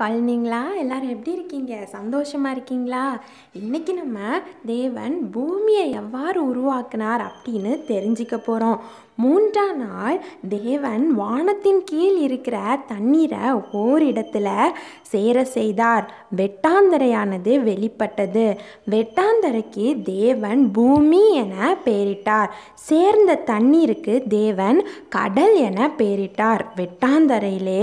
கழனிங்களா எல்லாரும் எப்படி இருக்கீங்க சந்தோஷமாக இருக்கீங்களா இன்றைக்கி நம்ம தேவன் பூமியை எவ்வாறு உருவாக்கினார் அப்படின்னு தெரிஞ்சிக்க போகிறோம் மூன்றாம் நாள் தேவன் வானத்தின் கீழ் இருக்கிற தண்ணீரை ஓரிடத்தில் சேர செய்தார் வெட்டாந்தரையானது வெளிப்பட்டது வெட்டாந்தரைக்கு தேவன் பூமி என பெயரிட்டார் சேர்ந்த தண்ணீருக்கு தேவன் கடல் என பெயரிட்டார் வெட்டாந்தரையிலே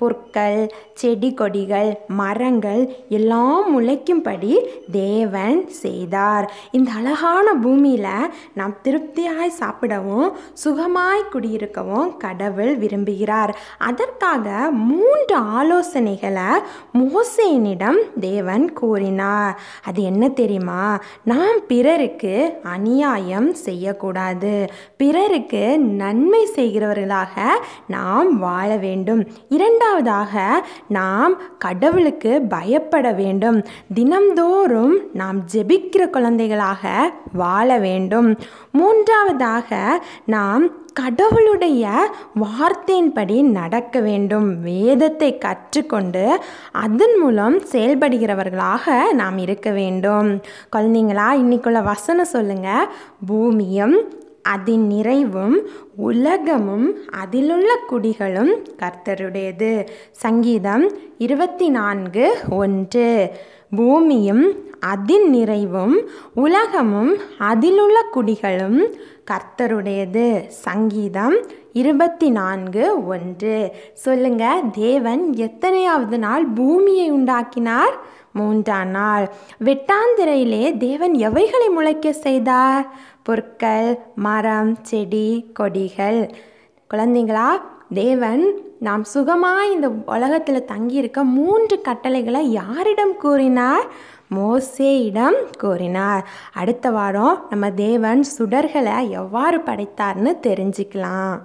புற்கள் செடி கொடிகள் மரங்கள் எல்லாம் முளைக்கும்படி தேவன் செய்தார் இந்த அழகான பூமியில் நாம் திருப்தியாய் சாப்பிடவும் சுகமாய் குடியிருக்கவும் கடவுள் விரும்புகிறார் அதற்காக மூன்று ஆலோசனைகளை மோசேனிடம் தேவன் கூறினார் அது என்ன தெரியுமா நாம் பிறருக்கு அநியாயம் செய்யக்கூடாது பிறருக்கு நன்மை செய்கிறவர்களாக நாம் வாழ வேண்டும் இரண்டாவது மூன்றாவதாக நாம் கடவுளுக்கு பயப்பட வேண்டும் தினம்தோறும் நாம் ஜெபிக்கிற குழந்தைகளாக வாழ வேண்டும் மூன்றாவதாக நாம் கடவுளுடைய வார்த்தையின்படி நடக்க வேண்டும் வேதத்தை கற்றுக்கொண்டு அதன் மூலம் செயல்படுகிறவர்களாக நாம் இருக்க வேண்டும் குழந்தைங்களா இன்னைக்குள்ள வசனம் சொல்லுங்கள் பூமியும் அதன் நிறைவும் உலகமும் அதிலுள்ள குடிகளும் கர்த்தருடையது சங்கீதம் இருபத்தி நான்கு ஒன்று பூமியும் அதின் நிறைவும் உலகமும் அதிலுள்ள குடிகளும் கர்த்தருடையது சங்கீதம் இருபத்தி நான்கு ஒன்று சொல்லுங்க தேவன் எத்தனையாவது நாள் பூமியை உண்டாக்கினார் மூன்றாம் நாள் வெட்டாந்திரையிலே தேவன் எவைகளை முளைக்க செய்தார் புற்கள் மரம் செடி கொடிகள் குழந்தைங்களா தேவன் நாம் சுகமாக இந்த உலகத்தில் தங்கியிருக்க மூன்று கட்டளைகளை யாரிடம் கூறினார் மோசேயிடம் கூறினார் அடுத்த வாரம் நம்ம தேவன் சுடர்களை எவ்வாறு படைத்தார்னு தெரிஞ்சுக்கலாம்